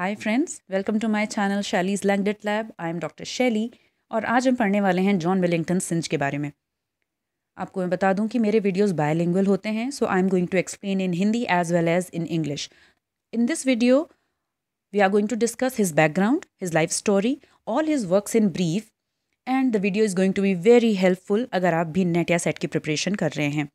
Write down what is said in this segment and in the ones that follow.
Hi friends welcome to my channel Shaily's लैंगडेट lab I am doctor Shaily और आज हम पढ़ने वाले हैं जॉन विलिंगटन सिंज के बारे में आपको मैं बता दूं कि मेरे वीडियोस बायलिंगुअल होते हैं so I am going to explain in Hindi as well as in English in this video we are going to discuss his background his life story all his works in brief and the video is going to be very helpful अगर आप भी net या set की preparation कर रहे हैं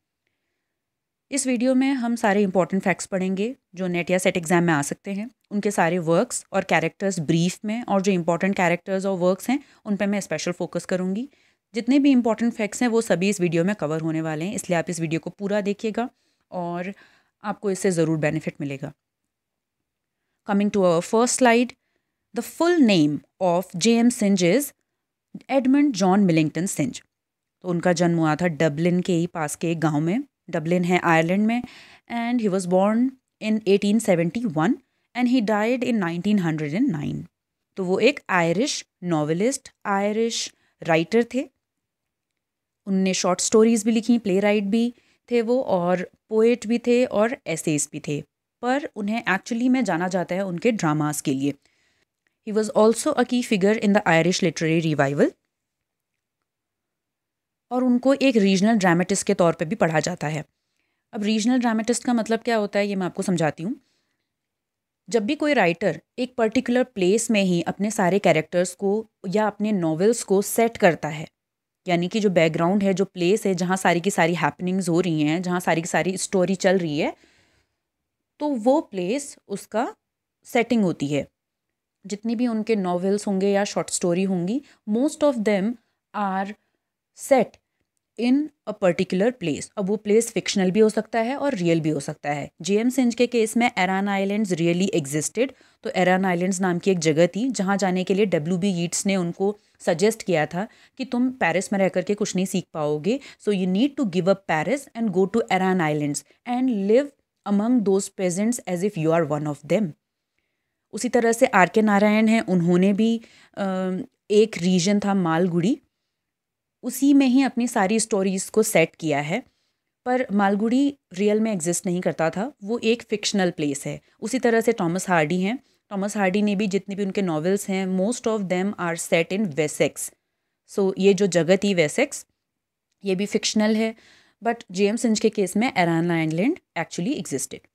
इस video में हम सारे इंपॉर्टेंट फैक्ट्स पढ़ेंगे जो नेट या सेट एग्ज़ाम में आ सकते हैं उनके सारे वर्क्स और कैरेक्टर्स ब्रीफ में और जो इंपॉर्टेंट कैरेक्टर्स और वर्क्स हैं उन पर मैं स्पेशल फोकस करूँगी जितने भी इंपॉर्टेंट फैक्ट्स हैं वो सभी इस वीडियो में कवर होने वाले हैं इसलिए आप इस वीडियो को पूरा देखिएगा और आपको इससे ज़रूर बेनिफिट मिलेगा coming to our first slide the full name of J M Synge is Edmund John Millington Synge तो उनका जन्म हुआ था डबलिन के ही पास के एक गाँव में डबलिन है आयरलैंड में and he was born in 1871 and he died in 1909 तो वो एक आयरिश नावलिस्ट आयरिश राइटर थे उनने शॉर्ट स्टोरीज भी लिखी प्ले राइट भी थे वो और पोएट भी थे और एसेस भी थे पर उन्हें एक्चुअली में जाना जाता है उनके ड्रामास के लिए he was also a key figure in the Irish literary revival और उनको एक रीजनल ड्रामेटिस्ट के तौर पे भी पढ़ा जाता है अब रीजनल ड्रामेटिस्ट का मतलब क्या होता है ये मैं आपको समझाती हूँ जब भी कोई राइटर एक पर्टिकुलर प्लेस में ही अपने सारे कैरेक्टर्स को या अपने नॉवेल्स को सेट करता है यानी कि जो बैकग्राउंड है जो प्लेस है जहाँ सारी की सारी हैपनिंग्स हो रही हैं जहाँ सारी की सारी स्टोरी चल रही है तो वो प्लेस उसका सेटिंग होती है जितनी भी उनके नॉवेल्स होंगे या शॉर्ट स्टोरी होंगी most of them are set in a particular place अब वो प्लेस फिक्शनल भी हो सकता है और रियल भी हो सकता है जे एम सिंह के केस में एरान आइलैंड्स रियली एग्जिस्टेड तो एरान आइलैंड्स नाम की एक जगह थी जहाँ जाने के लिए डब्ल्यू बी ईट्स ने उनको सजेस्ट किया था कि तुम पेरिस में रह करके कुछ नहीं सीख पाओगे so you need to give up Paris and go to Aran Islands and live among those peasants as if you are one of them उसी तरह से आर के नारायण हैं उन्होंने भी एक रीजन था मालगुड़ी उसी में ही अपनी सारी स्टोरीज़ को सेट किया है पर मालगुड़ी रियल में एग्जिस्ट नहीं करता था वो एक फ़िक्शनल प्लेस है उसी तरह से टॉमस हार्डी हैं टॉमस हार्डी ने भी जितने भी उनके नॉवेल्स हैं most of them are set in Wessex so ये जो जगह थी वेसेक्स ये भी फिक्शनल है बट जेम्स इंच के केस में एरान आइलैंड एक्चुअली एग्जिस्टेड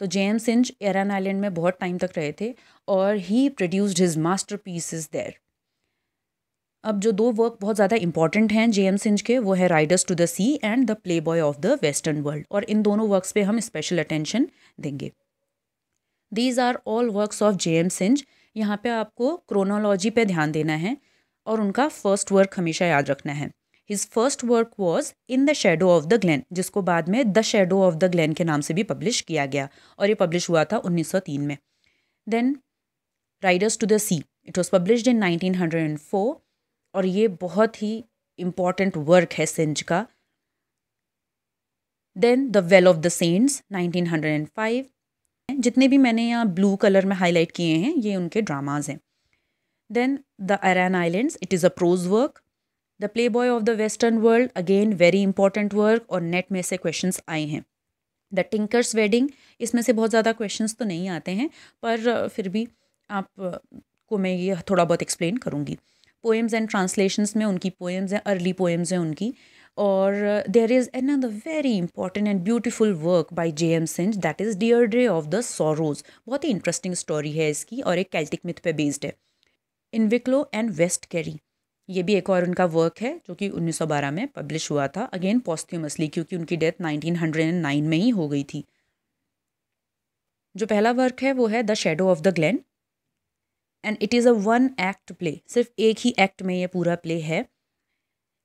तो जेम्स इंच एरान आइलैंड में बहुत टाइम तक रहे थे और he produced his masterpiece is there अब जो दो वर्क बहुत ज़्यादा इंपॉर्टेंट हैं जे एम सिंज के वो है Riders to the Sea and the playboy of the western world और इन दोनों वर्क्स पे हम स्पेशल अटेंशन देंगे these are all works of J M Synge यहाँ पे आपको क्रोनोलॉजी पे ध्यान देना है और उनका फर्स्ट वर्क हमेशा याद रखना है his first work was in the shadow of the Glen जिसको बाद में the shadow of the Glen के नाम से भी पब्लिश किया गया और ये पब्लिश हुआ था 1903 में then Riders to the C it was publish in 1904 और ये बहुत ही इम्पॉर्टेंट वर्क है सिंज का then the well of the saints 1905 जितने भी मैंने यहाँ ब्लू कलर में हाईलाइट किए हैं ये उनके ड्रामाज हैं then the Aran Islands it is a prose work the playboy of the western world again very important work और नेट में से क्वेश्चन आए हैं द टिंकर्स वेडिंग इसमें से बहुत ज़्यादा क्वेश्चन तो नहीं आते हैं पर फिर भी आप को मैं ये थोड़ा बहुत एक्सप्लेन करूँगी पोएम्स एंड ट्रांसलेशंस में उनकी पोएम्स हैं अर्ली पोएम्स हैं उनकी और there is an the very important and beautiful work by J M Synge that is Deirdre of the sorrows बहुत ही इंटरेस्टिंग स्टोरी है इसकी और एक कैल्टिक मिथ पे बेस्ड है इनविक्लो एंड वेस्ट कैरी ये भी एक और उनका वर्क है जो कि 1912 में पब्लिश हुआ था अगेन पॉस्ट्यूमसली क्योंकि उनकी डेथ 1909 में ही हो गई थी जो पहला वर्क है वो है the shadow of the Glen and it is a one act play सिर्फ एक ही एक्ट में ये पूरा प्ले है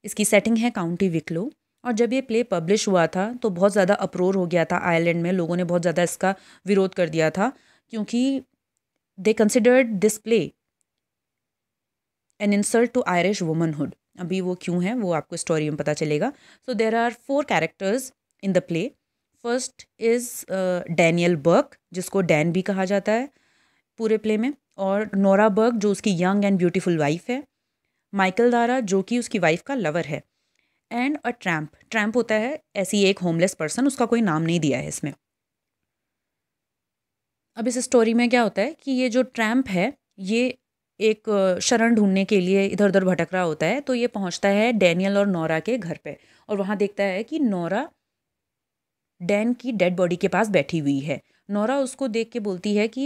इसकी सेटिंग है काउंटी विकलो और जब ये प्ले पब्लिश हुआ था तो बहुत ज़्यादा अप्रोर हो गया था आयरलैंड में लोगों ने बहुत ज़्यादा इसका विरोध कर दिया था क्योंकि they considered this play an insult to Irish womanhood अभी वो क्यों है वो आपको स्टोरी में पता चलेगा so there are four characters in the play first is Daniel Burke जिसको डैन भी कहा जाता है पूरे प्ले में और नोरा बर्ग जो उसकी यंग एंड ब्यूटीफुल वाइफ है माइकल दारा जो कि उसकी वाइफ का लवर है एंड अ ट्रैम्प ट्रैम्प होता है ऐसी एक होमलेस पर्सन उसका कोई नाम नहीं दिया है इसमें अब इस स्टोरी में क्या होता है कि ये जो ट्रैम्प है ये एक शरण ढूंढने के लिए इधर उधर भटक रहा होता है तो ये पहुंचता है डैनियल और नोरा के घर पे और वहाँ देखता है कि नोरा डैन की डेड बॉडी के पास बैठी हुई है नौरा उसको देख के बोलती है कि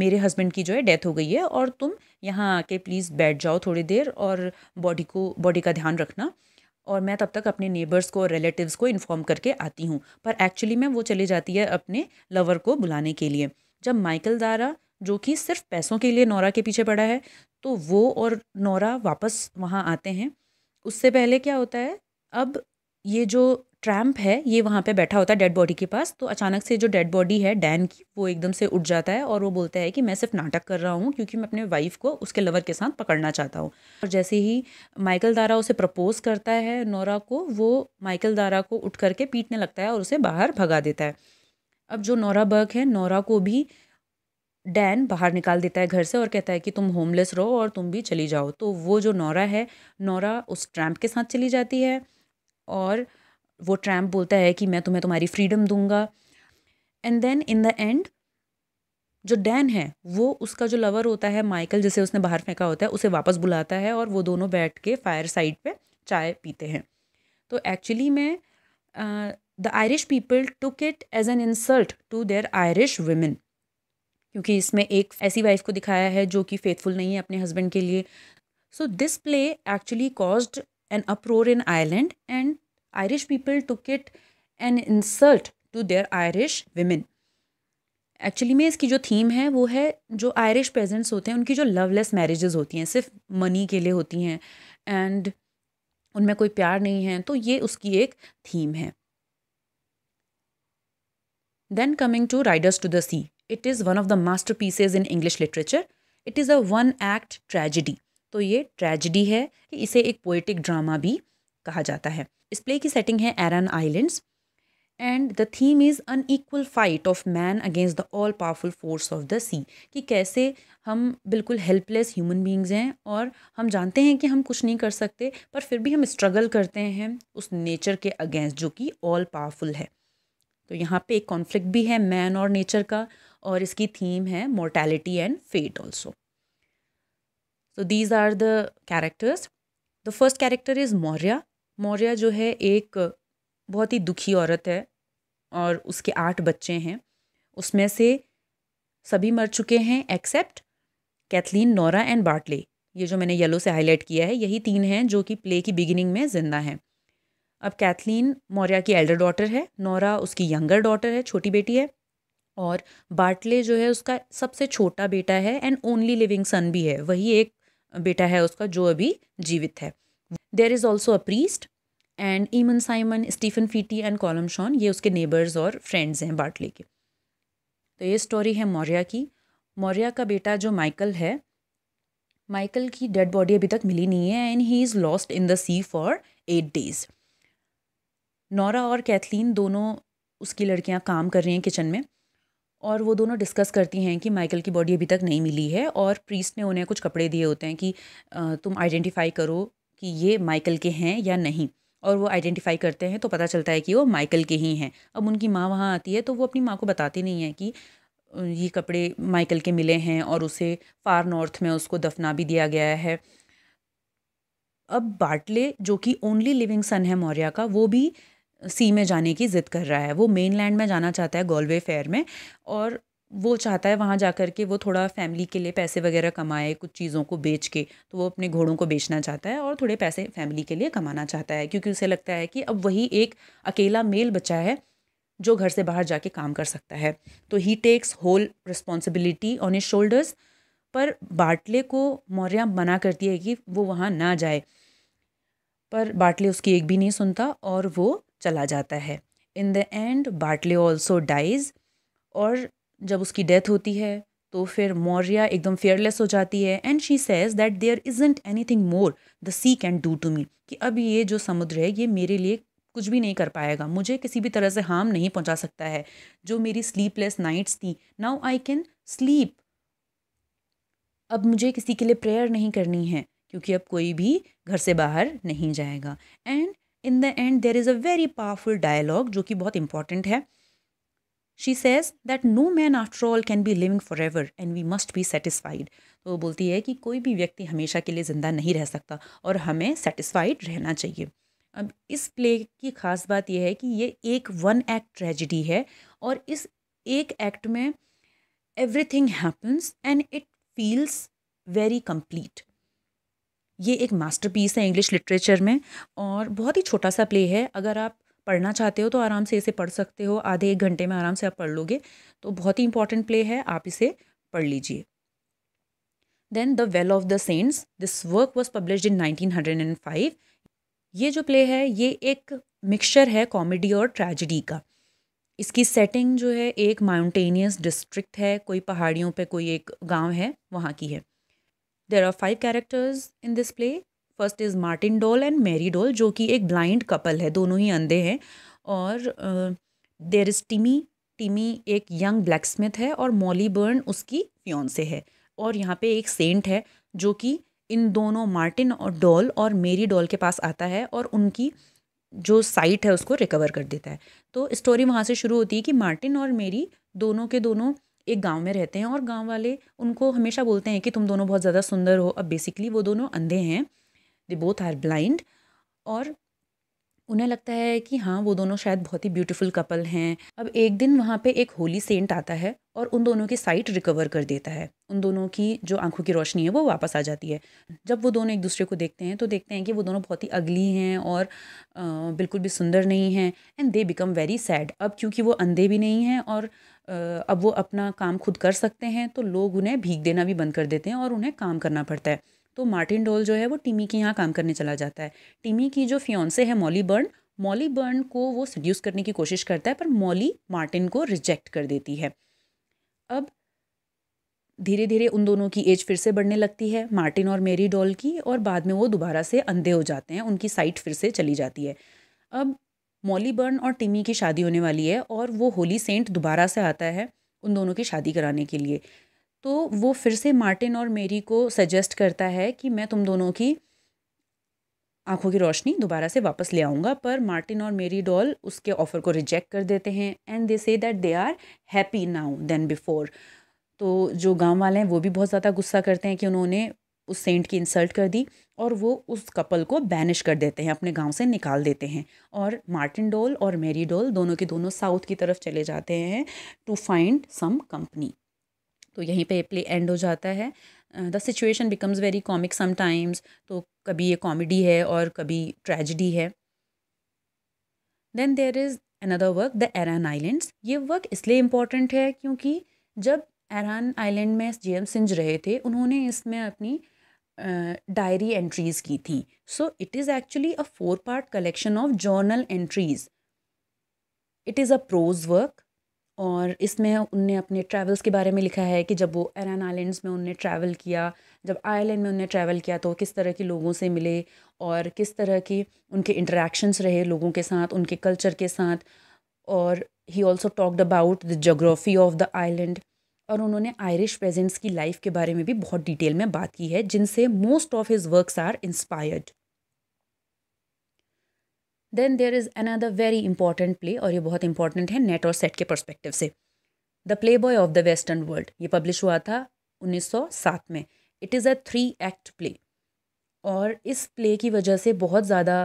मेरे हस्बैंड की जो है डेथ हो गई है और तुम यहाँ आके प्लीज़ बैठ जाओ थोड़ी देर और बॉडी को बॉडी का ध्यान रखना और मैं तब तक अपने नेबर्स को और रिलेटिव्स को इन्फॉर्म करके आती हूँ पर एक्चुअली में वो चली जाती है अपने लवर को बुलाने के लिए जब माइकल दारा जो कि सिर्फ पैसों के लिए नौरा के पीछे पड़ा है तो वो और नौरा वापस वहाँ आते हैं उससे पहले क्या होता है अब ये जो ट्रैम्प है ये वहाँ पे बैठा होता है डेड बॉडी के पास तो अचानक से जो डेड बॉडी है डैन की वो एकदम से उठ जाता है और वो बोलता है कि मैं सिर्फ नाटक कर रहा हूँ क्योंकि मैं अपने वाइफ को उसके लवर के साथ पकड़ना चाहता हूँ और जैसे ही माइकल दारा उसे प्रपोज करता है नोरा को वो माइकल दारा को उठ करके पीटने लगता है और उसे बाहर भगा देता है अब जो नोरा बर्ग है नोरा को भी डैन बाहर निकाल देता है घर से और कहता है कि तुम होमलेस रहो और तुम भी चली जाओ तो वो जो नोरा है नोरा उस ट्रैम्प के साथ चली जाती है और वो ट्रैम्प बोलता है कि मैं तुम्हें तुम्हारी फ्रीडम दूंगा and then in the end जो डैन है वो उसका जो लवर होता है माइकल जिसे उसने बाहर फेंका होता है उसे वापस बुलाता है और वो दोनों बैठ के फायर साइड पर चाय पीते हैं तो एक्चुअली मैं the Irish people took it as an insult to their Irish women क्योंकि इसमें एक ऐसी वाइफ को दिखाया है जो कि फेथफुल नहीं है अपने हस्बैंड के लिए so this play actually caused an uproar in Ireland and Irish people took it an insult to their Irish women actually में इसकी जो थीम है वो है जो आयरिश प्रेजेंट्स होते हैं उनकी जो लवलेस मैरिजेज होती हैं सिर्फ मनी के लिए होती हैं एंड उनमें कोई प्यार नहीं है तो ये उसकी एक थीम है then coming to riders to the C it is one of the masterpieces in English literature it is a one act tragedy तो ये ट्रेजिडी है इसे एक पोइटिक ड्रामा भी कहा जाता है इस प्ले की सेटिंग है Aran Islands and the theme is an fight of man against the all powerful force of the sea कि कैसे हम बिल्कुल हेल्पलेस ह्यूमन बींग्स हैं और हम जानते हैं कि हम कुछ नहीं कर सकते पर फिर भी हम स्ट्रगल करते हैं उस नेचर के अगेंस्ट जो कि ऑल पावरफुल है तो यहाँ पे एक कॉन्फ्लिक्ट भी है मैन और नेचर का और इसकी थीम है mortality and fate also so these are the characters the first character is Maurya Maurya जो है एक बहुत ही दुखी औरत है और उसके आठ बच्चे हैं उसमें से सभी मर चुके हैं except Cathleen Nora and Bartley ये जो मैंने येलो से हाईलाइट किया है यही तीन हैं जो कि प्ले की बिगिनिंग में ज़िंदा हैं अब कैथलीन मौर्या की एल्डर डॉटर है नोरा उसकी यंगर डॉटर है छोटी बेटी है और बार्टले जो है उसका सबसे छोटा बेटा है एंड ओनली लिविंग सन भी है वही एक बेटा है उसका जो अभी जीवित है there is also a priest and Eamon Simon Stephen Pheety and Colum Shawn ये उसके नेबर्स और फ्रेंड्स हैं बाटले के तो ये स्टोरी है मौर्या की मौर्या का बेटा जो माइकल है माइकल की डेड बॉडी अभी तक मिली नहीं है and he is lost in the sea for eight days Nora और कैथलीन दोनों उसकी लड़कियां काम कर रही हैं किचन में और वो दोनों डिस्कस करती हैं कि माइकल की बॉडी अभी तक नहीं मिली है और प्रीस्ट ने उन्हें कुछ कपड़े दिए होते हैं कि तुम आइडेंटिफाई करो कि ये माइकल के हैं या नहीं और वो आइडेंटिफाई करते हैं तो पता चलता है कि वो माइकल के ही हैं अब उनकी माँ वहाँ आती है तो वो अपनी माँ को बताती नहीं है कि ये कपड़े माइकल के मिले हैं और उसे फार नॉर्थ में उसको दफना भी दिया गया है अब बाटले जो कि ओनली लिविंग सन है मौर्य का वो भी सी में जाने की ज़िद कर रहा है वो मेन लैंड में जाना चाहता है गोलवे फेयर में और वो चाहता है वहाँ जा कर के वो थोड़ा फैमिली के लिए पैसे वगैरह कमाए कुछ चीज़ों को बेच के तो वो अपने घोड़ों को बेचना चाहता है और थोड़े पैसे फैमिली के लिए कमाना चाहता है क्योंकि उसे लगता है कि अब वही एक अकेला मेल बच्चा है जो घर से बाहर जाके काम कर सकता है तो he takes whole responsibility on a shoulders पर बाटले को मौर्या मना करती है कि वो वहाँ ना जाए पर बाटले उसकी एक भी नहीं सुनता और वो चला जाता है in the end Bartley also dies और जब उसकी डेथ होती है तो फिर मौर्या एकदम फेयरलेस हो जाती है and she says that there isn't anything more the sea can do to me कि अब ये जो समुद्र है ये मेरे लिए कुछ भी नहीं कर पाएगा मुझे किसी भी तरह से हार्म नहीं पहुंचा सकता है जो मेरी स्लीपलेस नाइट्स थी नाउ आई कैन स्लीप अब मुझे किसी के लिए प्रेयर नहीं करनी है क्योंकि अब कोई भी घर से बाहर नहीं जाएगा and in the end there is a very powerful dialogue जो कि बहुत इंपॉर्टेंट है she says that no man after all can be living forever and we must be satisfied तो बोलती है कि कोई भी व्यक्ति हमेशा के लिए ज़िंदा नहीं रह सकता और हमें सेटिस्फाइड रहना चाहिए अब इस प्ले की ख़ास बात यह है कि ये एक वन एक्ट ट्रेजिडी है और इस एक एक्ट में everything happens and it feels very complete ये एक मास्टरपीस है इंग्लिश लिटरेचर में और बहुत ही छोटा सा प्ले है अगर आप पढ़ना चाहते हो तो आराम से इसे पढ़ सकते हो आधे एक घंटे में आराम से आप पढ़ लोगे तो बहुत ही इंपॉर्टेंट प्ले है आप इसे पढ़ लीजिए then the well of the saints this work was publish in nineteen hundred and five ये जो प्ले है ये एक मिक्सचर है कॉमेडी और ट्रेजिडी का इसकी सेटिंग जो है एक माउंटेनियस डिस्ट्रिक्ट है कोई पहाड़ियों पे कोई एक गांव है वहाँ की है there are five characters in this play first is Martin Doul and Mary Doul जो कि एक ब्लाइंड कपल है दोनों ही अंधे हैं और देर इज़ टिमी टिमी एक यंग ब्लैक स्मिथ है और मॉली बर्न उसकी से है और यहाँ पे एक सेंट है जो कि इन दोनों मार्टिन और डॉल और मेरी डॉल के पास आता है और उनकी जो साइट है उसको रिकवर कर देता है तो स्टोरी वहाँ से शुरू होती है कि मार्टिन और मेरी दोनों के दोनों एक गांव में रहते हैं और गांव वाले उनको हमेशा बोलते हैं कि तुम दोनों बहुत ज़्यादा सुंदर हो अब बेसिकली वो दोनों अंधे हैं दे बोथ आर ब्लाइंड और उन्हें लगता है कि हाँ वो दोनों शायद बहुत ही ब्यूटीफुल कपल हैं अब एक दिन वहाँ पे एक होली सेंट आता है और उन दोनों की साइट रिकवर कर देता है उन दोनों की जो आंखों की रोशनी है वो वापस आ जाती है जब वो दोनों एक दूसरे को देखते हैं तो देखते हैं कि वो दोनों बहुत ही अगली हैं और आ, बिल्कुल भी सुंदर नहीं हैं and they become very sad अब क्योंकि वो अंधे भी नहीं हैं और आ, अब वो अपना काम खुद कर सकते हैं तो लोग उन्हें भीग देना भी बंद कर देते हैं और उन्हें काम करना पड़ता है तो मार्टिन डोल जो है वो टिमी के यहाँ काम करने चला जाता है टिमी की जो फियोंसे है मॉली बर्न मॉली बर्न को वो सड्यूस करने की कोशिश करता है पर मॉली मार्टिन को रिजेक्ट कर देती है अब धीरे धीरे उन दोनों की एज फिर से बढ़ने लगती है मार्टिन और मेरी डॉल की और बाद में वो दोबारा से अंधे हो जाते हैं उनकी साइट फिर से चली जाती है अब मॉली बर्न और टिमी की शादी होने वाली है और वो होली सेंट दोबारा से आता है उन दोनों की शादी कराने के लिए तो वो फिर से मार्टिन और मेरी को सजेस्ट करता है कि मैं तुम दोनों की आंखों की रोशनी दोबारा से वापस ले आऊँगा पर मार्टिन और मेरी डॉल उसके ऑफ़र को रिजेक्ट कर देते हैं and they say that they are happy now then before तो जो गांव वाले हैं वो भी बहुत ज़्यादा गुस्सा करते हैं कि उन्होंने उस सेंट की इंसल्ट कर दी और वो उस कपल को बैनिश कर देते हैं अपने गांव से निकाल देते हैं और मार्टिन डोल और मेरी डोल दोनों के दोनों साउथ की तरफ चले जाते हैं टू फाइंड सम कंपनी तो यहीं पे प्ले एंड हो जाता है the situation becomes very comic sometimes तो कभी ये कॉमेडी है और कभी ट्रेजडी है then there is another work the Aran Islands ये वर्क इसलिए इम्पॉर्टेंट है क्योंकि जब एरान आइलैंड में जे एम सिंज रहे थे उन्होंने इसमें अपनी डायरी एंट्रीज़ की थी so it is actually a four part collection of journal entries it is a prose work और इसमें उनने अपने ट्रैवल्स के बारे में लिखा है कि जब वो एरन आइलैंड्स में उनने ट्रैवल किया जब आयरलैंड में उनने ट्रैवल किया तो किस तरह के लोगों से मिले और किस तरह की उनके इंटरेक्शंस रहे लोगों के साथ उनके कल्चर के साथ और he also talked about the geography of the island और उन्होंने आयरिश पेजेंट्स की लाइफ के बारे में भी बहुत डिटेल में बात की है जिनसे most of his works are inspired then there is another very important play और ये बहुत इंपॉर्टेंट है नेट और सेट के परस्पेक्टिव से the playboy of the western world ये पब्लिश हुआ था 1907 में it is a three act play और इस प्ले की वजह से बहुत ज़्यादा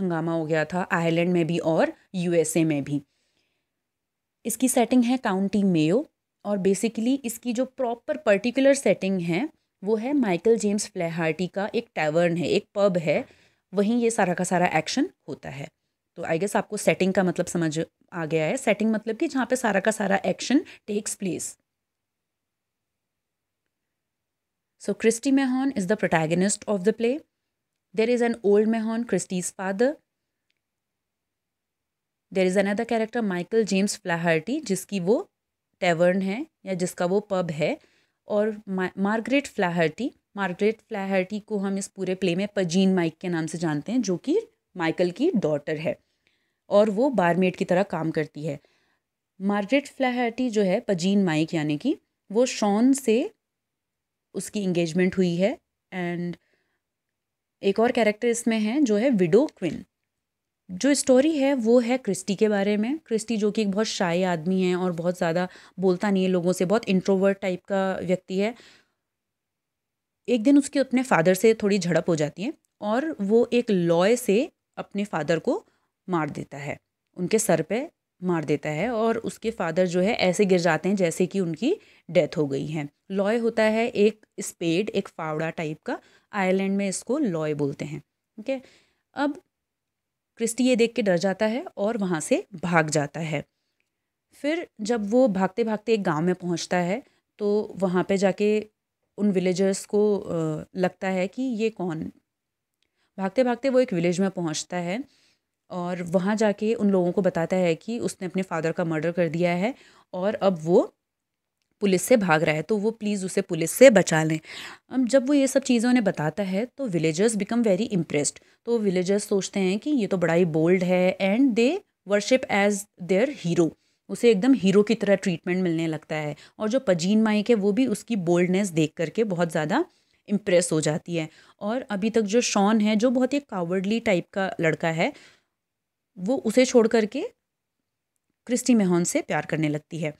हंगामा हो गया था आयरलैंड में भी और यूएसए में भी इसकी सेटिंग है काउंटी मेयो और बेसिकली इसकी जो प्रॉपर पर्टिकुलर सेटिंग है वो है माइकल जेम्स फ्लेहार्टी का एक टैवर्न है एक पब है वहीं ये सारा का सारा एक्शन होता है तो आई गेस आपको सेटिंग का मतलब समझ आ गया है सेटिंग मतलब कि जहाँ पे सारा का सारा action takes place so Christy Mahon is the protagonist of the play there is an old Mahon Christy's father there is another character Michael James Flaherty जिसकी वो टेवर्न है या जिसका वो पब है और मार्गरेट फ्लाहर्टी मार्गरेट फ्लैहर्टी को हम इस पूरे प्ले में पजीन माइक के नाम से जानते हैं जो कि माइकल की डॉटर है और वो बारमेड की तरह काम करती है मार्गरेट फ्लैहर्टी जो है पजीन माइक यानी कि वो शॉन से उसकी इंगेजमेंट हुई है एंड एक और कैरेक्टर इसमें है जो है विडो क्विन जो स्टोरी है वो है क्रिस्टी के बारे में क्रिस्टी जो कि एक बहुत शाय आदमी है और बहुत ज़्यादा बोलता नहीं है लोगों से बहुत इंट्रोवर्ट टाइप का व्यक्ति है एक दिन उसके अपने फादर से थोड़ी झड़प हो जाती है और वो एक लॉय से अपने फादर को मार देता है उनके सर पे मार देता है और उसके फादर जो है ऐसे गिर जाते हैं जैसे कि उनकी डेथ हो गई है लॉय होता है एक स्पेड एक फावड़ा टाइप का आयरलैंड में इसको लॉय बोलते हैं ठीक है अब क्रिस्टी ये देख के डर जाता है और वहाँ से भाग जाता है फिर जब वो भागते भागते एक गांव में पहुँचता है तो वहाँ पे जाके उन विलेजर्स को लगता है कि ये कौन भागते भागते वो एक विलेज में पहुंचता है और वहाँ जाके उन लोगों को बताता है कि उसने अपने फादर का मर्डर कर दिया है और अब वो पुलिस से भाग रहा है तो वो प्लीज़ उसे पुलिस से बचा लें अब जब वो ये सब चीज़ें उन्हें बताता है तो विलेजर्स बिकम वेरी इम्प्रेस्ड तो विलेजर्स सोचते हैं कि ये तो बड़ा ही बोल्ड है and they worship as their hero उसे एकदम हीरो की तरह ट्रीटमेंट मिलने लगता है और जो पजीन माइक है वो भी उसकी बोल्डनेस देख करके बहुत ज़्यादा इम्प्रेस हो जाती है और अभी तक जो शॉन है जो बहुत ही कावर्डली टाइप का लड़का है वो उसे छोड़ करके क्रिस्टी मेहन से प्यार करने लगती है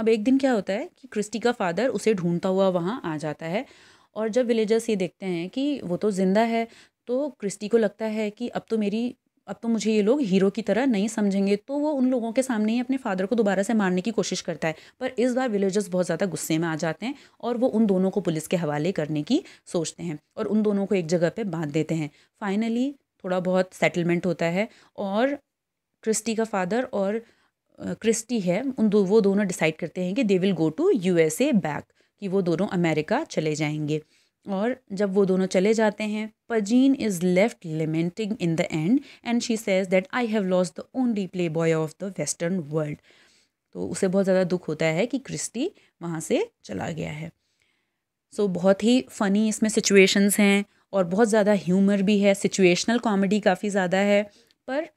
अब एक दिन क्या होता है कि क्रिस्टी का फादर उसे ढूंढता हुआ वहाँ आ जाता है और जब विलेजर्स ये देखते हैं कि वो तो ज़िंदा है तो क्रिस्टी को लगता है कि अब तो मेरी अब तो मुझे ये लोग हीरो की तरह नहीं समझेंगे तो वो उन लोगों के सामने ही अपने फादर को दोबारा से मारने की कोशिश करता है पर इस बार विलेजर्स बहुत ज़्यादा गुस्से में आ जाते हैं और वो उन दोनों को पुलिस के हवाले करने की सोचते हैं और उन दोनों को एक जगह पर बांध देते हैं फाइनली थोड़ा बहुत सेटलमेंट होता है और क्रिस्टी का फादर और क्रिस्टी है उन दो वो दोनों डिसाइड करते हैं कि they will go to USA back कि वो दोनों अमेरिका चले जाएंगे और जब वो दोनों चले जाते हैं Pegeen is left lamenting in the end and she says that I have lost the only playboy of the western world तो उसे बहुत ज़्यादा दुख होता है कि क्रिस्टी वहाँ से चला गया है सो so, बहुत ही फ़नी इसमें सिचुएशंस हैं और बहुत ज़्यादा ह्यूमर भी है सिचुएशनल कॉमेडी काफ़ी ज़्यादा है पर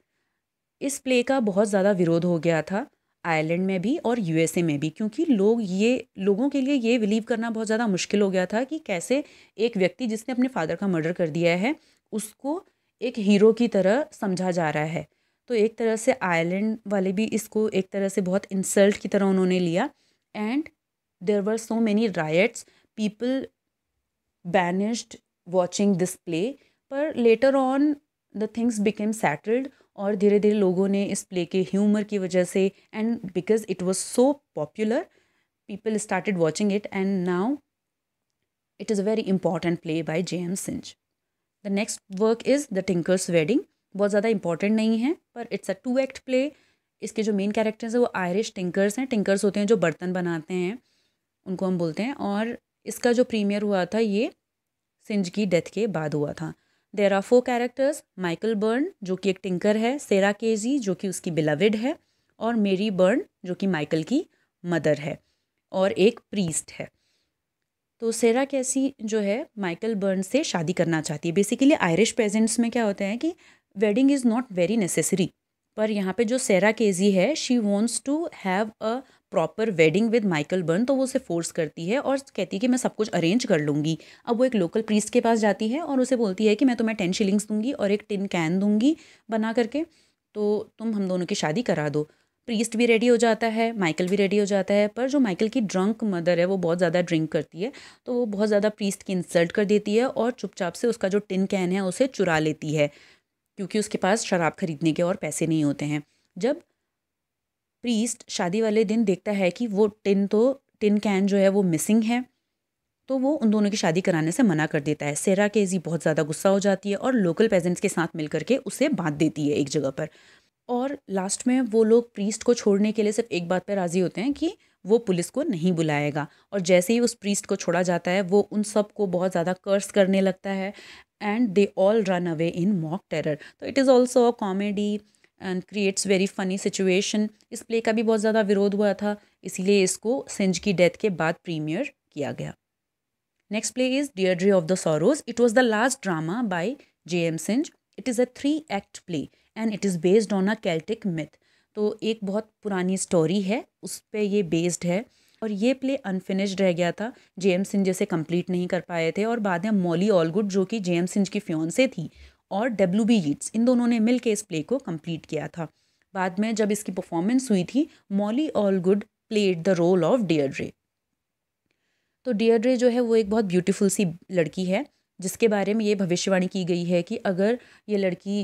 इस प्ले का बहुत ज़्यादा विरोध हो गया था आयरलैंड में भी और यूएसए में भी क्योंकि लोग ये लोगों के लिए ये बिलीव करना बहुत ज़्यादा मुश्किल हो गया था कि कैसे एक व्यक्ति जिसने अपने फादर का मर्डर कर दिया है उसको एक हीरो की तरह समझा जा रहा है तो एक तरह से आयरलैंड वाले भी इसको एक तरह से बहुत इंसल्ट की तरह उन्होंने लिया and there were so many riots people banished watching this play पर later on the things became settled और धीरे धीरे लोगों ने इस प्ले के ह्यूमर की वजह से and because it was so popular people started watching it and now it is a very important play by J M Sinch. The next work is the tinkers wedding बहुत ज़्यादा important नहीं है पर it's a two act play इसके जो main characters हैं वो Irish tinkers हैं टिंकर्स होते हैं जो बर्तन बनाते हैं उनको हम बोलते हैं और इसका जो प्रीमियर हुआ था ये सिंज की डेथ के बाद हुआ था there are four characters Michael Byrne जो कि एक टिंकर है सेरा केजी जो कि उसकी बिलविड है और मेरी बर्न जो कि माइकल की मदर है और एक प्रीस्ट है तो सेरा कैसी जो है माइकल बर्न से शादी करना चाहती है बेसिकली आयरिश पेजेंट्स में क्या होता है कि wedding is not very necessary पर यहाँ पे जो सेरा केजी है she wants to have a proper wedding with Michael Byrne तो वो उसे फोर्स करती है और कहती है कि मैं सब कुछ अरेंज कर लूँगी अब वो एक लोकल प्रीस्ट के पास जाती है और उसे बोलती है कि मैं तुम्हें टेन शिलिंग्स दूंगी और एक टिन कैन दूंगी बना करके तो तुम हम दोनों की शादी करा दो प्रीस्ट भी रेडी हो जाता है माइकल भी रेडी हो जाता है पर जो माइकल की ड्रंक मदर है वो बहुत ज़्यादा ड्रिंक करती है तो वो बहुत ज़्यादा प्रीस्ट की इंसल्ट कर देती है और चुपचाप से उसका जो टिन कैन है उसे चुरा लेती है क्योंकि उसके पास शराब खरीदने के और पैसे नहीं होते हैं जब प्रीस्ट शादी वाले दिन देखता है कि वो टिन तो टिन कैन जो है वो मिसिंग है तो वो उन दोनों की शादी कराने से मना कर देता है सेरा केजी बहुत ज़्यादा गुस्सा हो जाती है और लोकल पेजेंट्स के साथ मिल करके उसे बांध देती है एक जगह पर और लास्ट में वो लोग प्रीस्ट को छोड़ने के लिए सिर्फ एक बात पर राज़ी होते हैं कि वो पुलिस को नहीं बुलाएगा और जैसे ही उस प्रीस्ट को छोड़ा जाता है वो उन सब को बहुत ज़्यादा कर्स करने लगता है and they all run away in mock terror तो it is also a comedy and creates very funny situation इस प्ले का भी बहुत ज़्यादा विरोध हुआ था इसीलिए इसको सिंज की डेथ के बाद प्रीमियर किया गया next play is Deirdre of the sorrows it was the last drama by J M Synge it is a three act play and it is based on a Celtic myth तो एक बहुत पुरानी story है उस पर ये based है और ये प्ले अनफिनिश्ड रह गया था जे एम सिंह जैसे कंप्लीट नहीं कर पाए थे और बाद में मोली ऑलगुड जो कि जे एम सिंह की फ्योन से थी और डब्ल्यू बी यीट्स इन दोनों ने मिल के इस प्ले को कंप्लीट किया था बाद में जब इसकी परफॉर्मेंस हुई थी Molly Allgood played the role of Deirdre तो डियड्रे जो है वो एक बहुत ब्यूटीफुल सी लड़की है जिसके बारे में ये भविष्यवाणी की गई है कि अगर ये लड़की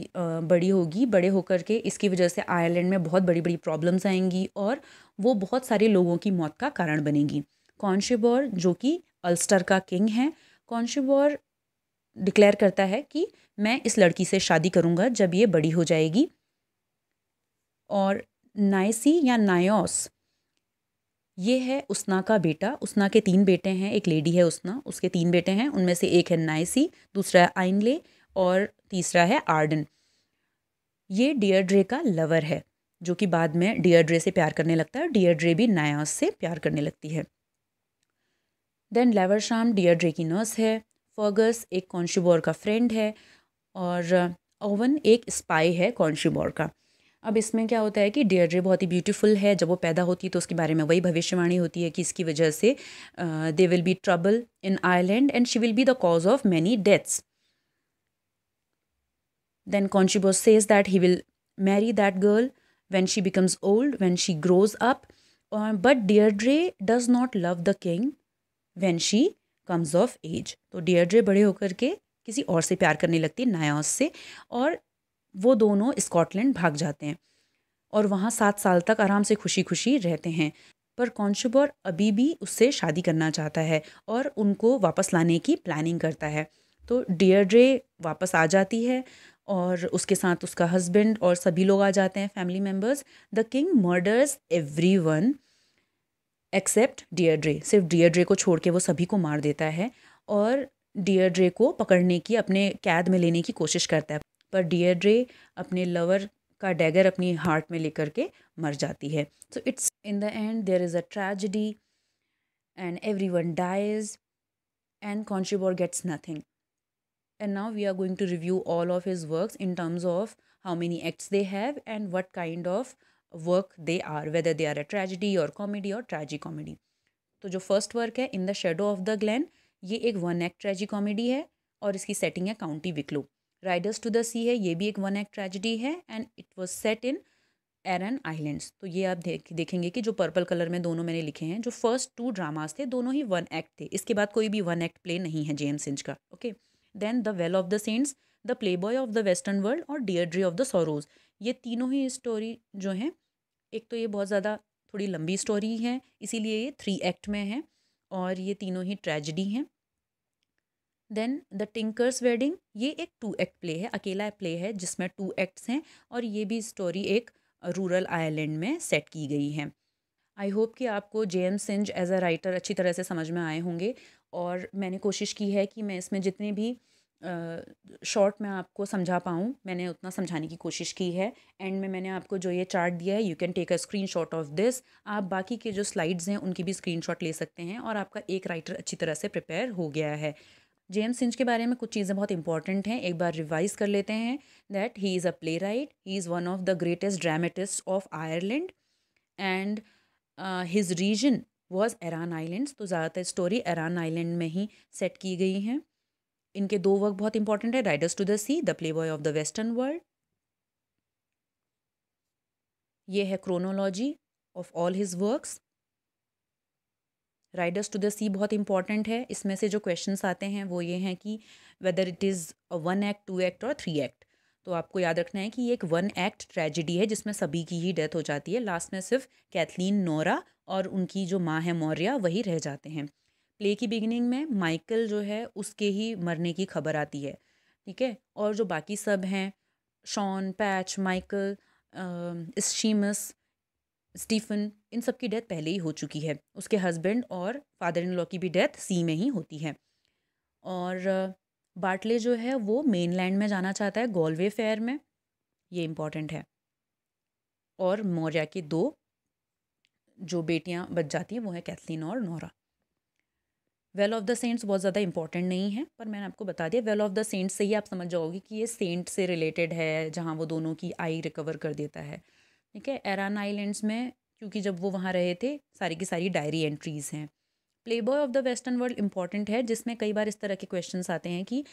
बड़ी होगी बड़े होकर के इसकी वजह से आयरलैंड में बहुत बड़ी बड़ी प्रॉब्लम्स आएंगी और वो बहुत सारे लोगों की मौत का कारण बनेगी कॉन्शिबोर जो कि अल्स्टर का किंग है कौनशिबॉर डिक्लेयर करता है कि मैं इस लड़की से शादी करूँगा जब ये बड़ी हो जाएगी और नाइसी या नायोस ये है उस्ना का बेटा उस्ना के तीन बेटे हैं एक लेडी है उस्ना उसके तीन बेटे हैं उनमें से एक है नाइसी दूसरा है आइनले और तीसरा है आर्डन ये डियड्रे का लवर है जो कि बाद में डियड्रे से प्यार करने लगता है और डियड्रे भी नायास से प्यार करने लगती है देन लेवर शाम डियड्रे की नर्स है फर्गस एक कॉन्शुबोर का फ्रेंड है और ओवन एक स्पाई है कॉन्शुबोर का अब इसमें क्या होता है कि डियड्रे बहुत ही ब्यूटीफुल है जब वो पैदा होती है तो उसके बारे में वही भविष्यवाणी होती है कि इसकी वजह से they will be trouble in Ireland and she will be the cause of many deaths then Conchubor says that he will marry that girl when she becomes old when she grows up but but does not love the king when she comes of age तो Deirdre बड़े होकर के किसी और से प्यार करने लगती है नायास से और वो दोनों स्कॉटलैंड भाग जाते हैं और वहाँ सात साल तक आराम से खुशी खुशी रहते हैं पर कॉन्शुबर अभी भी उससे शादी करना चाहता है और उनको वापस लाने की प्लानिंग करता है तो डियरड्रे वापस आ जाती है और उसके साथ उसका हस्बैंड और सभी लोग आ जाते हैं family members the king murders every one except Deirdre सिर्फ डियरड्रे को छोड़ के वो सभी को मार देता है और डियरड्रे को पकड़ने की अपने कैद में लेने की कोशिश करता है पर डियड्रे अपने लवर का डैगर अपनी हार्ट में लेकर के मर जाती है so it's in the end there is a tragedy and every one dies and Conchubor gets nothing and now we are going to review all of his work in terms of how many acts they have and what kind of work they are whether they are a tragedy और comedy और tragicomedy तो जो first work है in the shadow of the glen ये एक one act ट्रेजी tragicomedy है और इसकी सेटिंग है County Wicklow riders to the sea है ये भी एक वन एक्ट ट्रेजिडी है and it was set in Aran islands तो ये आप देख देखेंगे कि जो पर्पल कलर में दोनों मैंने लिखे हैं जो फर्स्ट टू ड्रामास थे दोनों ही वन एक्ट थे इसके बाद कोई भी वन एक्ट प्ले नहीं है जेम्स इंच का okay then the well of the saints the playboy of the western world और डियड्री ऑफ द सोरोज ये तीनों ही स्टोरी जो हैं एक तो ये बहुत ज़्यादा थोड़ी लंबी स्टोरी है इसीलिए ये थ्री एक्ट में है और ये तीनों ही ट्रेजडी हैं देन द टिंकर्स वेडिंग ये एक टू एक्ट प्ले है अकेला प्ले है जिसमें टू एक्ट्स हैं और ये भी स्टोरी एक रूरल आयरलैंड में सेट की गई है आई होप कि आपको J M Synge as a writer अच्छी तरह से समझ में आए होंगे और मैंने कोशिश की है कि मैं इसमें जितने भी शॉर्ट uh, में आपको समझा पाऊँ मैंने उतना समझाने की कोशिश की है एंड में मैंने आपको जो ये चार्ट दिया है you can take a screenshot of this आप बाकी के जो स्लाइड्स हैं उनकी भी स्क्रीन शॉट ले सकते हैं और आपका एक राइटर अच्छी तरह से प्रिपेयर हो गया है जेम्स सिंच के बारे में कुछ चीज़ें बहुत इंपॉर्टेंट हैं एक बार रिवाइज कर लेते हैं that he is a playwright he is one of the greatest dramatist of Ireland and his region was Aran island तो ज़्यादातर स्टोरी एरान आइलैंड में ही सेट की गई हैं इनके दो वर्क बहुत इंपॉर्टेंट है Riders to the sea the playboy of the western world ये है chronology of all his works riders to the sea बहुत इंपॉर्टेंट है इसमें से जो क्वेश्चन आते हैं वो ये हैं कि whether it is one act two act और थ्री एक्ट तो आपको याद रखना है कि ये एक वन एक्ट ट्रेजिडी है जिसमें सभी की ही डेथ हो जाती है लास्ट में सिर्फ कैथलीन नोरा और उनकी जो माँ है मौर्या वही रह जाते हैं प्ले की बिगिनिंग में माइकल जो है उसके ही मरने की खबर आती है ठीक है और जो बाकी सब हैं Shawn Patch Michael Sheamus Stephen इन सब की डेथ पहले ही हो चुकी है उसके हस्बैंड और फादर इन लॉ की भी डेथ सी में ही होती है और बाटले जो है वो मेन लैंड में जाना चाहता है गोलवे फेयर में ये इम्पॉर्टेंट है और मौर्या की दो जो बेटियां बच जाती हैं वो हैं कैथलीन और Nora well of the saints बहुत ज़्यादा इंपॉर्टेंट नहीं है पर मैंने आपको बता दिया वेल ऑफ द सेंट्स से ही आप समझ जाओगे कि ये सेंट से रिलेटेड है जहाँ वो दोनों की आई रिकवर कर देता है ठीक है एरान आइलैंड्स में क्योंकि जब वो वहाँ रहे थे सारी की सारी डायरी एंट्रीज़ हैं playboy of the western world important है जिसमें कई बार इस तरह के क्वेश्चन आते हैं कि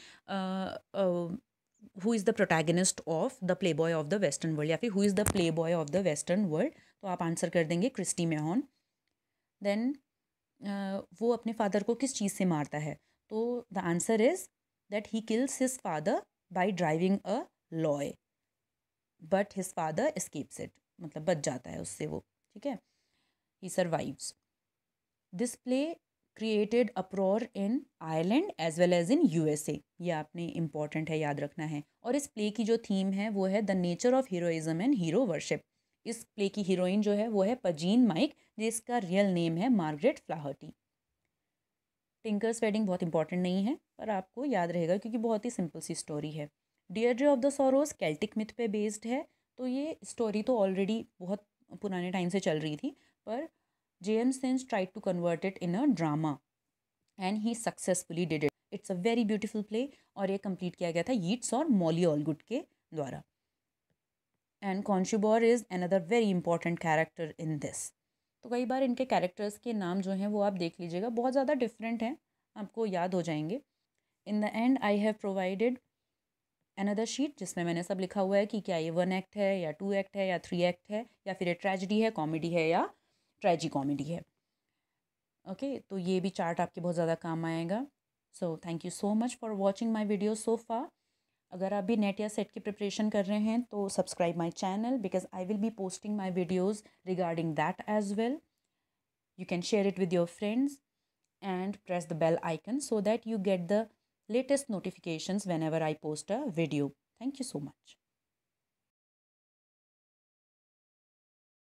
who is the protagonist of the playboy of the western world या फिर who is the playboy of the western world तो आप आंसर कर देंगे क्रिस्टी मेहन देन वो अपने फादर को किस चीज़ से मारता है तो the answer is that he kills his father by driving a loy but his father escapes it मतलब बच जाता है उससे वो ठीक है he survives this play created uproar in Ireland as well as in U S A ये आपने इम्पॉर्टेंट है याद रखना है और इस प्ले की जो थीम है वो है the nature of heroism and hero worship इस प्ले की हीरोइन जो है वो है पजीन माइक जिसका रियल नेम है मार्गरेट फ्लाहटी टिंकर्स वेडिंग बहुत इंपॉर्टेंट नहीं है पर आपको याद रहेगा क्योंकि बहुत ही सिंपल सी स्टोरी है Deirdre of the sorrows Celtic myth पे बेस्ड है तो ये स्टोरी तो ऑलरेडी बहुत पुराने टाइम से चल रही थी पर J M Synge try to convert it in a drama and he successfully did it it's a very beautiful play और ये कंप्लीट किया गया था यीट्स और मॉली ऑलगुड के द्वारा and Conchubor is another very important character in this तो कई बार इनके कैरेक्टर्स के नाम जो हैं वो आप देख लीजिएगा बहुत ज़्यादा डिफरेंट हैं आपको याद हो जाएंगे in the end I have provided another sheet जिसमें मैंने सब लिखा हुआ है कि क्या ये वन एक्ट है या टू एक्ट है या थ्री एक्ट है या फिर ये ट्रेजिडी है कॉमेडी है या ट्रेजी कॉमेडी है ओके okay, तो ये भी चार्ट आपके बहुत ज़्यादा काम आएगा so thank you so much for watching my video सोफ़ा अगर आप भी नेट या सेट की प्रिपरेशन कर रहे हैं तो subscribe my channel because I will be posting my videos regarding that as well you can share it with your friends and press the bell icon so that you get the latest notifications whenever I post a video. Thank you so much.